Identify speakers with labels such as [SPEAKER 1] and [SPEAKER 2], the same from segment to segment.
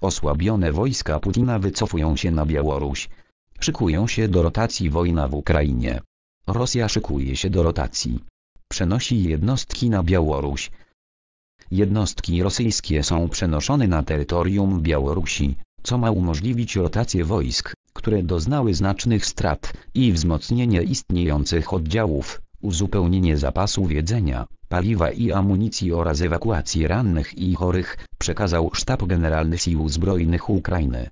[SPEAKER 1] Osłabione wojska Putina wycofują się na Białoruś. Szykują się do rotacji wojna w Ukrainie. Rosja szykuje się do rotacji. Przenosi jednostki na Białoruś. Jednostki rosyjskie są przenoszone na terytorium Białorusi, co ma umożliwić rotację wojsk, które doznały znacznych strat, i wzmocnienie istniejących oddziałów, uzupełnienie zapasów jedzenia, paliwa i amunicji oraz ewakuacji rannych i chorych, przekazał Sztab Generalny Sił Zbrojnych Ukrainy.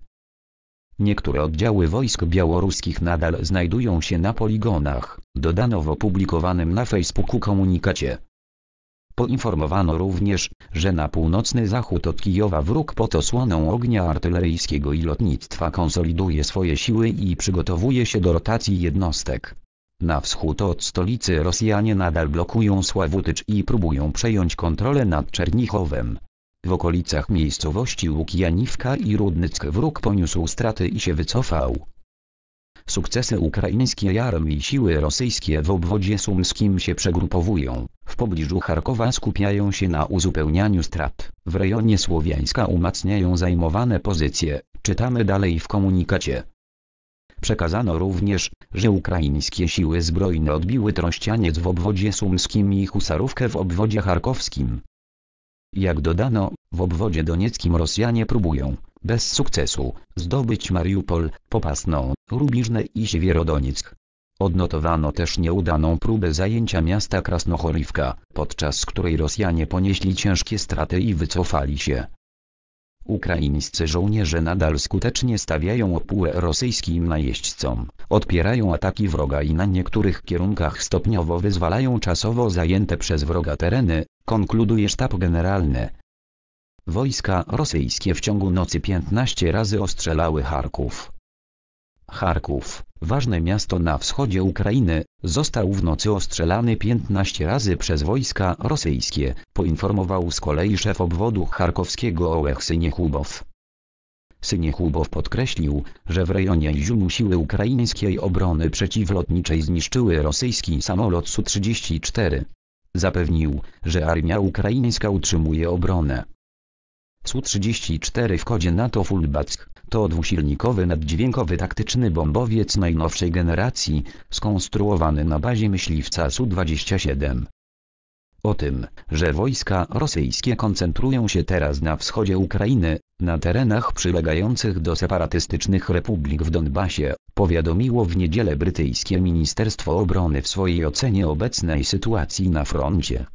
[SPEAKER 1] Niektóre oddziały wojsk białoruskich nadal znajdują się na poligonach, dodano w opublikowanym na Facebooku komunikacie. Poinformowano również, że na północny zachód od Kijowa wróg pod osłoną ognia artyleryjskiego i lotnictwa konsoliduje swoje siły i przygotowuje się do rotacji jednostek. Na wschód od stolicy Rosjanie nadal blokują Sławutycz i próbują przejąć kontrolę nad Czernichowem. W okolicach miejscowości Łukianiwka i Rudnyck wróg poniósł straty i się wycofał. Sukcesy ukraińskiej armii siły rosyjskie w obwodzie sumskim się przegrupowują, w pobliżu Charkowa skupiają się na uzupełnianiu strat, w rejonie Słowiańska umacniają zajmowane pozycje, czytamy dalej w komunikacie. Przekazano również, że ukraińskie siły zbrojne odbiły Trościaniec w obwodzie sumskim i Husarówkę w obwodzie charkowskim. Jak dodano, w obwodzie donieckim Rosjanie próbują, bez sukcesu, zdobyć Mariupol, Popasną, Rubiżne i Siewierodonieck. Odnotowano też nieudaną próbę zajęcia miasta Krasnochorywka, podczas której Rosjanie ponieśli ciężkie straty i wycofali się. Ukraińscy żołnierze nadal skutecznie stawiają opór rosyjskim najeźdźcom, odpierają ataki wroga i na niektórych kierunkach stopniowo wyzwalają czasowo zajęte przez wroga tereny, konkluduje sztab generalny. Wojska rosyjskie w ciągu nocy 15 razy ostrzelały Charków, Charków, ważne miasto na wschodzie Ukrainy, został w nocy ostrzelany 15 razy przez wojska rosyjskie, poinformował z kolei szef obwodu charkowskiego Ołech Syniechubow. Syniechubow podkreślił, że w rejonie Izium siły ukraińskiej obrony przeciwlotniczej zniszczyły rosyjski samolot Su-34. Zapewnił, że armia ukraińska utrzymuje obronę. Su-34 w kodzie NATO Fulback, to dwusilnikowy naddźwiękowy taktyczny bombowiec najnowszej generacji, skonstruowany na bazie myśliwca Su-27. O tym, że wojska rosyjskie koncentrują się teraz na wschodzie Ukrainy, na terenach przylegających do separatystycznych republik w Donbasie, powiadomiło w niedzielę brytyjskie Ministerstwo Obrony w swojej ocenie obecnej sytuacji na froncie.